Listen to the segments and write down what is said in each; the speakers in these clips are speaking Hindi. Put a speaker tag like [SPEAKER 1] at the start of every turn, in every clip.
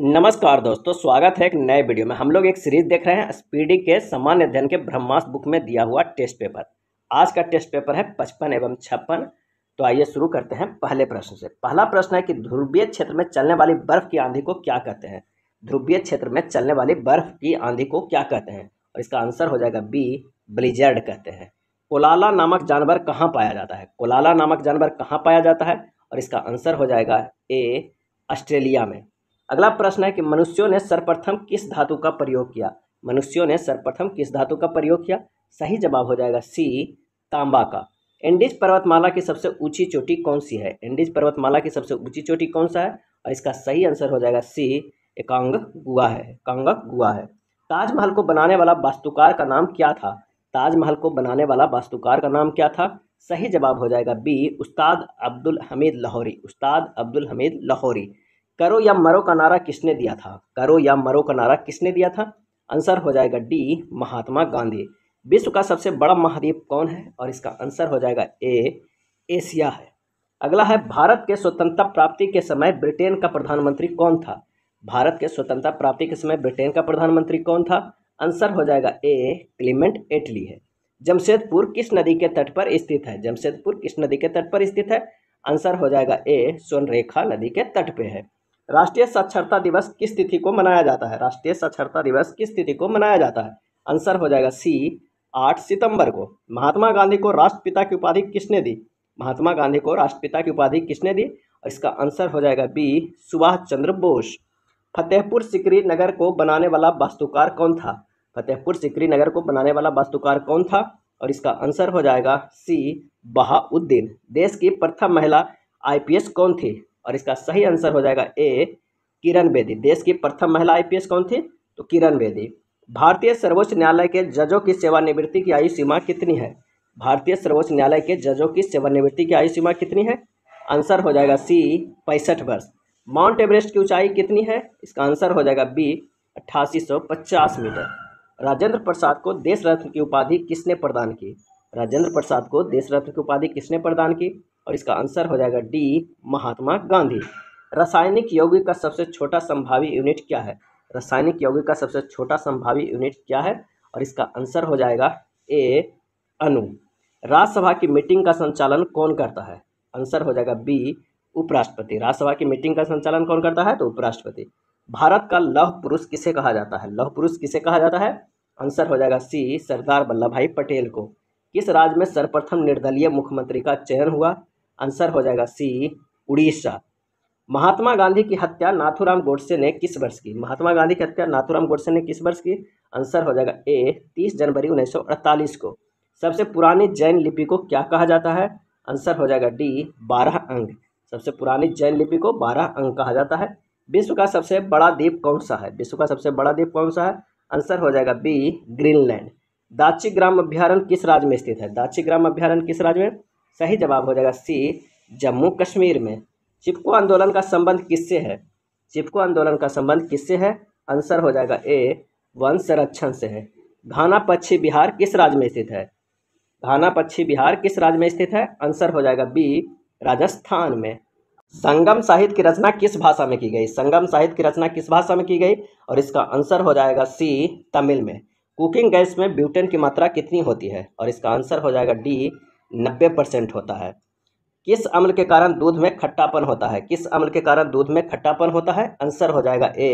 [SPEAKER 1] नमस्कार दोस्तों स्वागत है एक नए वीडियो में हम लोग एक सीरीज देख रहे हैं स्पीडी के सामान्य अध्ययन के ब्रह्मास्त्र बुक में दिया हुआ टेस्ट पेपर आज का टेस्ट पेपर है पचपन एवं छप्पन तो आइए शुरू करते हैं पहले प्रश्न से पहला प्रश्न है कि ध्रुवीय क्षेत्र में चलने वाली बर्फ की आंधी को क्या कहते हैं ध्रुवीय क्षेत्र में चलने वाली बर्फ की आंधी को क्या कहते हैं और इसका आंसर हो जाएगा बी ब्लिजर्ड कहते हैं कोलाला नामक जानवर कहाँ पाया जाता है कोलाला नामक जानवर कहाँ पाया जाता है और इसका आंसर हो जाएगा ए ऑस्ट्रेलिया में अगला प्रश्न है कि मनुष्यों ने सर्वप्रथम किस धातु का प्रयोग किया मनुष्यों ने सर्वप्रथम किस धातु का प्रयोग किया सही जवाब हो जाएगा सी तांबा का एंडीज पर्वतमाला की सबसे ऊंची चोटी कौन सी है एंडीज पर्वतमाला की सबसे ऊंची चोटी कौन सा है और इसका सही आंसर हो जाएगा सी एकांग गुआ है एकांग गुआ है ताजमहल को बनाने वाला वास्तुकार का नाम क्या था ताजमहल को बनाने वाला वास्तुकार का नाम क्या था सही जवाब हो जाएगा बी उस्ताद अब्दुल हमीद लाहौरी उस्ताद अब्दुल हमीद लाहौरी करो या मरो का नारा किसने दिया था करो या मरो का नारा किसने दिया था आंसर हो जाएगा डी महात्मा गांधी विश्व का सबसे बड़ा महाद्वीप कौन है और इसका आंसर हो जाएगा ए एशिया है अगला है भारत के स्वतंत्रता प्राप्ति के समय ब्रिटेन का प्रधानमंत्री कौन था भारत के स्वतंत्रता प्राप्ति के समय ब्रिटेन का प्रधानमंत्री कौन था आंसर हो जाएगा ए क्लीमेंट एटली है जमशेदपुर किस नदी के तट पर स्थित है जमशेदपुर किस नदी के तट पर स्थित है आंसर हो जाएगा ए सोनरेखा नदी के तट पे है राष्ट्रीय साक्षरता दिवस किस तिथि को मनाया जाता है राष्ट्रीय साक्षरता दिवस किस तिथि को मनाया जाता है आंसर हो जाएगा सी आठ सितंबर को महात्मा गांधी को राष्ट्रपिता की उपाधि किसने दी महात्मा गांधी को राष्ट्रपिता की उपाधि किसने दी और इसका आंसर हो जाएगा बी सुभाष चंद्र बोस फतेहपुर सिकरी नगर को बनाने वाला वास्तुकार कौन था फतेहपुर सिकरी नगर को बनाने वाला वास्तुकार कौन था और इसका आंसर हो जाएगा सी बहाउद्दीन देश की प्रथम महिला आईपीएस कौन थी और इसका सही आंसर हो जाएगा ए किरण बेदी देश की प्रथम महिला आईपीएस कौन थी तो किरण बेदी भारतीय सर्वोच्च न्यायालय के जजों की सेवानिवृत्ति की आयु सीमा कितनी है भारतीय सर्वोच्च न्यायालय के जजों की सेवानिवृत्ति की आयु सीमा कितनी है आंसर हो जाएगा सी पैंसठ वर्ष माउंट एवरेस्ट की ऊंचाई कितनी है इसका आंसर हो जाएगा बी अट्ठासी मीटर राजेंद्र प्रसाद को देश रत्न की उपाधि किसने प्रदान की राजेंद्र प्रसाद को देश रत्न की उपाधि किसने प्रदान की और इसका आंसर हो जाएगा डी महात्मा गांधी रासायनिक यौगिक का सबसे छोटा संभावी यूनिट क्या है रासायनिक यौगिक का सबसे छोटा संभावी यूनिट क्या है और इसका आंसर हो जाएगा ए अनु राज्यसभा की मीटिंग का संचालन कौन करता है आंसर हो जाएगा बी उपराष्ट्रपति राज्यसभा की मीटिंग का संचालन कौन करता है तो उपराष्ट्रपति भारत का लौह पुरुष किसे कहा जाता है लौह पुरुष किसे कहा जाता है आंसर हो जाएगा सी सरदार वल्लभ भाई पटेल को किस राज्य में सर्वप्रथम निर्दलीय मुख्यमंत्री का चयन हुआ आंसर हो जाएगा सी उड़ीसा महात्मा गांधी की हत्या नाथुराम गोडसे ने किस वर्ष की महात्मा गांधी की हत्या नाथुराम गोडसे ने किस वर्ष की आंसर हो जाएगा ए 30 जनवरी 1948 को सबसे पुरानी जैन लिपि को क्या कहा जाता है आंसर हो जाएगा डी बारह अंग सबसे पुरानी जैन लिपि को बारह अंग कहा जाता है विश्व का सबसे बड़ा द्वीप कौन सा है विश्व का सबसे बड़ा द्वीप कौन सा है आंसर हो जाएगा बी ग्रीनलैंड दाची ग्राम अभ्यारण्य किस राज्य में स्थित है दाची ग्राम अभ्यारण्य किस राज्य में सही जवाब हो जाएगा सी जम्मू कश्मीर में चिपको आंदोलन का संबंध किससे है चिपको आंदोलन का संबंध किससे है आंसर हो जाएगा ए वन संरक्षण से है घाना पक्षी बिहार किस राज्य में स्थित है घाना पक्षी बिहार किस राज्य में स्थित है आंसर हो जाएगा बी राजस्थान में संगम साहित्य की रचना किस भाषा में की गई संगम साहित्य की रचना किस भाषा में की गई और इसका आंसर हो जाएगा सी तमिल में कुकिंग गैस में ब्यूटेन की मात्रा कितनी होती है और इसका आंसर हो जाएगा डी नब्बे परसेंट होता है किस अम्ल के कारण दूध में खट्टापन होता है किस अम्ल के कारण दूध में खट्टापन होता है आंसर हो जाएगा ए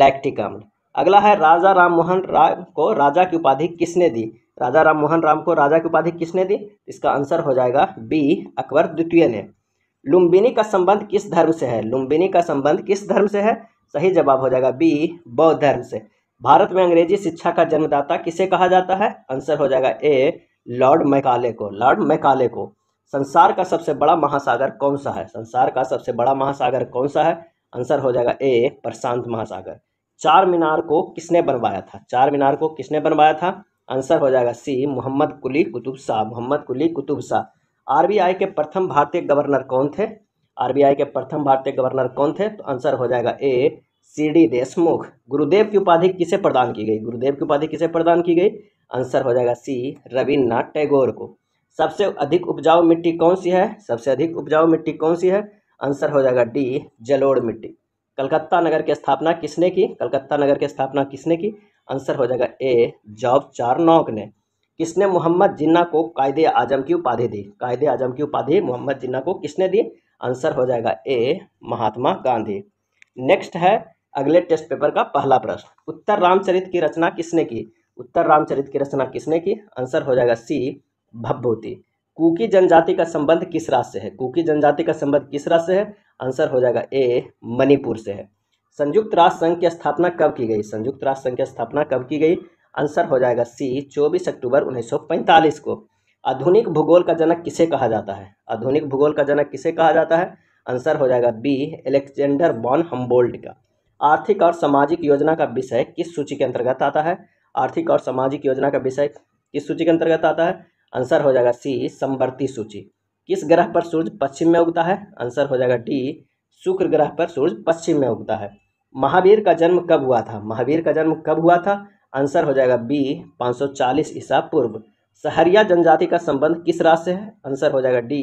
[SPEAKER 1] लैक्टिक अम्ल अगला है राजा राम मोहन राम को राजा की उपाधि किसने दी राजा राम मोहन राम को राजा की उपाधि किसने दी इसका आंसर हो जाएगा बी अकबर द्वितीय ने लुम्बिनी का संबंध किस धर्म से है लुम्बिनी का संबंध किस धर्म से है सही जवाब हो जाएगा बी बौद्ध धर्म से भारत में अंग्रेजी शिक्षा का जन्मदाता किसे कहा जाता है आंसर हो जाएगा ए लॉर्ड मैकाले को लॉर्ड मैकाले को संसार का सबसे बड़ा महासागर कौन सा है संसार का सबसे बड़ा महासागर कौन सा है आंसर हो जाएगा ए प्रशांत महासागर चार मीनार को किसने बनवाया था चार मीनार को किसने बनवाया था आंसर हो जाएगा सी मोहम्मद कुली कुतुब शाह मोहम्मद कुली कुतुब शाह आर के प्रथम भारतीय गवर्नर कौन थे आर के प्रथम भारतीय गवर्नर कौन थे तो आंसर हो जाएगा ए सी डी देशमुख गुरुदेव की उपाधि किसे प्रदान की गई गुरुदेव की उपाधि किसे प्रदान की गई आंसर हो जाएगा सी रविन्द्रनाथ टैगोर को सबसे अधिक उपजाऊ मिट्टी कौन सी है सबसे अधिक उपजाऊ मिट्टी कौन सी है आंसर हो जाएगा डी जलोड़ मिट्टी कलकत्ता नगर की स्थापना किसने की कलकत्ता नगर की स्थापना किसने की आंसर हो जाएगा ए जॉब चार नौक ने किसने मोहम्मद जिन्ना को कायदे आजम की उपाधि दी कायदे आजम की उपाधि मोहम्मद जिन्ना को किसने दी आंसर हो जाएगा ए महात्मा गांधी नेक्स्ट है अगले टेस्ट पेपर का पहला प्रश्न उत्तर रामचरित की रचना किसने की उत्तर रामचरित की रचना किसने की आंसर हो जाएगा सी भभूति कुकी जनजाति का संबंध किस राज्य से है कुकी जनजाति का संबंध किस राज्य से है आंसर हो जाएगा ए मणिपुर से है संयुक्त राष्ट्र संघ की स्थापना कब की गई संयुक्त राष्ट्र संघ की स्थापना कब की गई आंसर हो जाएगा सी 24 अक्टूबर 1945 को आधुनिक भूगोल का जनक किसे कहा जाता है आधुनिक भूगोल का जनक किसे कहा जाता है आंसर हो जाएगा बी एलेक्जेंडर बॉन हम्बोल्ट का आर्थिक और सामाजिक योजना का विषय किस सूची के अंतर्गत आता है आर्थिक और सामाजिक योजना का विषय किस सूची के अंतर्गत आता है आंसर हो जाएगा सी संवर्ती सूची किस ग्रह पर सूर्य पश्चिम में उगता है आंसर हो जाएगा डी शुक्र ग्रह पर सूर्य पश्चिम में उगता है महावीर का जन्म कब हुआ था महावीर का जन्म कब हुआ था आंसर हो जाएगा बी 540 ईसा पूर्व सहरिया जनजाति का संबंध किस राज्य से है आंसर हो जाएगा डी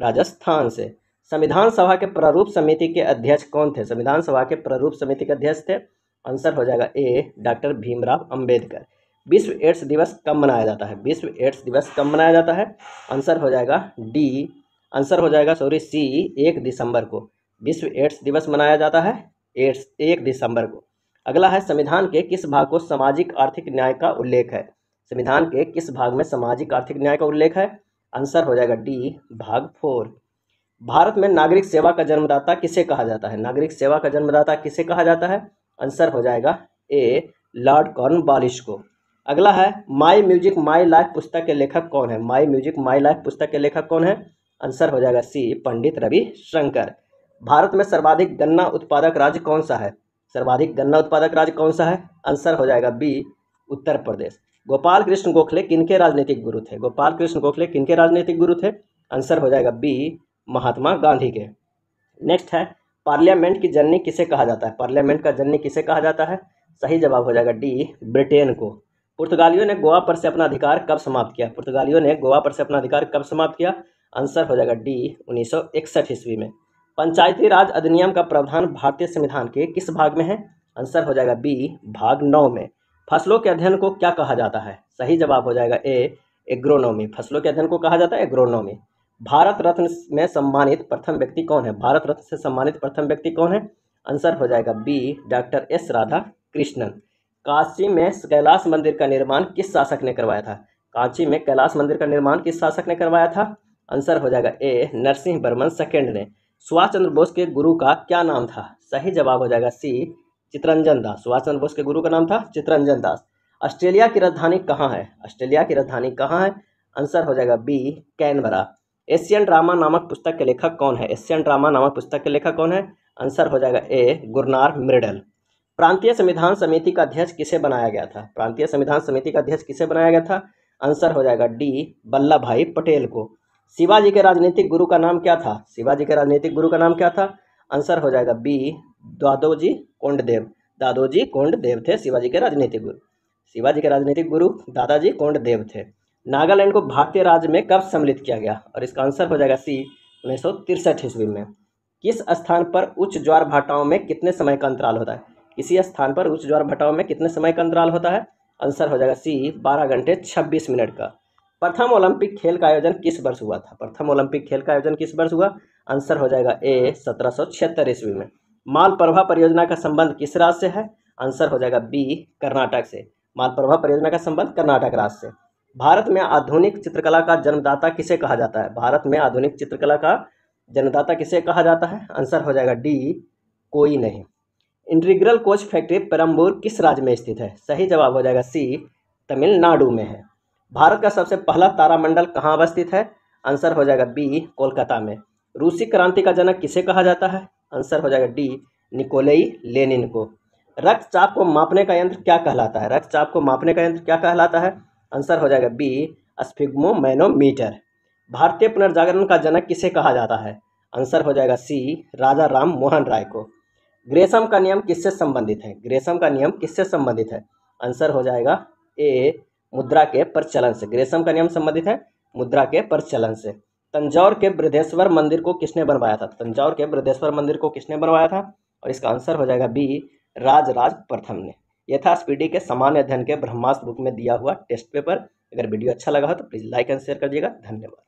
[SPEAKER 1] राजस्थान से संविधान सभा के प्रारूप समिति के अध्यक्ष कौन थे संविधान सभा के प्रारूप समिति के अध्यक्ष थे आंसर हो जाएगा ए डॉक्टर भीमराव अंबेडकर विश्व एड्स दिवस कब मनाया जाता है विश्व एड्स दिवस कब मनाया जाता है आंसर हो जाएगा डी आंसर हो जाएगा सॉरी सी एक दिसंबर को विश्व एड्स दिवस मनाया जाता है एड्स एक दिसंबर को अगला है संविधान के किस भाग को सामाजिक आर्थिक न्याय का उल्लेख है संविधान के किस भाग में सामाजिक आर्थिक न्याय का उल्लेख है आंसर हो जाएगा डी भाग फोर भारत में नागरिक सेवा का जन्मदाता किसे कहा जाता है नागरिक सेवा का जन्मदाता किसे कहा जाता है आंसर हो जाएगा ए लॉर्ड कॉर्न बालिश को अगला है माई म्यूजिक माई लाइफ पुस्तक के लेखक कौन है माई म्यूजिक माई लाइफ पुस्तक के लेखक कौन है आंसर हो जाएगा सी पंडित रवि शंकर भारत में सर्वाधिक गन्ना उत्पादक राज्य कौन सा है सर्वाधिक गन्ना उत्पादक राज्य कौन सा है आंसर हो जाएगा बी उत्तर प्रदेश गोपाल कृष्ण गोखले किनके राजनीतिक गुरु थे गोपाल कृष्ण गोखले किनके राजनीतिक गुरु थे आंसर हो जाएगा बी महात्मा गांधी के नेक्स्ट है पार्लियामेंट की जननी किसे कहा जाता है पार्लियामेंट का जननी किसे कहा जाता है सही जवाब हो जाएगा डी ब्रिटेन को पुर्तगालियों ने गोवा पर से अपना अधिकार कब समाप्त किया पुर्तगालियों ने गोवा पर से अपना अधिकार कब समाप्त किया आंसर हो जाएगा डी उन्नीस ईस्वी में पंचायती राज अधिनियम का प्रावधान भारतीय संविधान के किस भाग में है आंसर हो जाएगा बी भाग नौ में फसलों के अध्ययन को क्या कहा जाता है सही जवाब हो जाएगा ए एग्रोनॉमी फसलों के अध्ययन को कहा जाता है एग्रोनॉमी भारत रत्न में सम्मानित प्रथम व्यक्ति कौन है भारत रत्न से सम्मानित प्रथम व्यक्ति कौन है आंसर हो जाएगा B doctor S Radhakrishnan Kashi में कैलाश मंदिर का निर्माण किस शासक ने करवाया था कांची में कैलाश मंदिर का निर्माण किस शासक ने करवाया था आंसर हो जाएगा ए नरसिंह बर्मन सेकेंड ने सुभाष चंद्र बोस के गुरु का क्या नाम था सही जवाब हो जाएगा सी चित्रंजन दास सुभाष चंद्र बोस के गुरु का नाम था चित्रंजन दास ऑस्ट्रेलिया की राजधानी कहाँ है ऑस्ट्रेलिया की राजधानी कहाँ है आंसर हो जाएगा बी कैनबरा एशियन ड्रामा नामक पुस्तक के लेखक कौन है एशियन ड्रामा नामक पुस्तक के लेखक कौन है आंसर हो जाएगा ए गुरनार मृडल प्रांतीय संविधान समिति का अध्यक्ष किसे बनाया गया था प्रांतीय संविधान समिति का अध्यक्ष किसे बनाया गया था आंसर हो जाएगा डी बल्लभ भाई पटेल को शिवाजी के राजनीतिक गुरु का नाम क्या था शिवाजी के राजनीतिक गुरु का नाम क्या था आंसर हो जाएगा बी दादोजी कोंडदेव दादोजी कोंडदेव थे शिवाजी के राजनीतिक गुरु शिवाजी के राजनीतिक गुरु दादाजी कोंडदेव थे नागालैंड को भारतीय राज्य में कब सम्मिलित किया गया और इसका आंसर हो जाएगा सी उन्नीस सौ तिरसठ ईस्वी में किस स्थान पर उच्च ज्वार भाटाओं में कितने समय का अंतराल होता है किसी स्थान पर उच्च ज्वार भाटाओं में कितने समय का अंतराल होता है आंसर हो जाएगा सी बारह घंटे छब्बीस मिनट का प्रथम ओलंपिक खेल का आयोजन किस वर्ष हुआ था प्रथम ओलंपिक खेल का आयोजन किस वर्ष हुआ आंसर हो जाएगा ए सत्रह सौ छिहत्तर ईस्वी में माल प्रभा परियोजना का संबंध किस राज्य से है आंसर हो जाएगा बी कर्नाटक से प्रभा परियोजना का संबंध कर्नाटक राज्य से भारत में आधुनिक चित्रकला का जन्मदाता किसे कहा जाता है भारत में आधुनिक चित्रकला का जन्मदाता किसे कहा जाता है आंसर हो जाएगा डी कोई नहीं इंटीग्रल कोच फैक्ट्री पेरम्बूर किस राज्य में स्थित है सही जवाब हो जाएगा सी तमिलनाडु में है भारत का सबसे पहला तारामंडल कहाँ अवस्थित है आंसर हो जाएगा बी कोलकाता में रूसी क्रांति का जनक किसे कहा जाता है आंसर हो जाएगा डी निकोलेई लेनिन को रक्तचाप को मापने का यंत्र क्या कहलाता है रक्तचाप को मापने का यंत्र क्या कहलाता है आंसर हो जाएगा बी मैनोमीटर भारतीय पुनर्जागरण का जनक किसे कहा जाता है आंसर हो जाएगा सी राजा राम मोहन राय को ग्रेसम का नियम किससे संबंधित है ग्रेसम का नियम किससे संबंधित है आंसर हो जाएगा ए मुद्रा के प्रचलन से ग्रेसम का नियम संबंधित है मुद्रा के प्रचलन से तंजौर के बृहदेश्वर मंदिर को किसने बनवाया था तंजौर के बृहदेश्वर मंदिर को किसने बनवाया था और इसका आंसर हो जाएगा बी राजराज प्रथम ने यथास्पीडी के सामान्य अध्ययन के ब्रह्मास्त्र बुक में दिया हुआ टेस्ट पेपर अगर वीडियो अच्छा लगा हो तो प्लीज़ लाइक एंड शेयर कर दिएगा धन्यवाद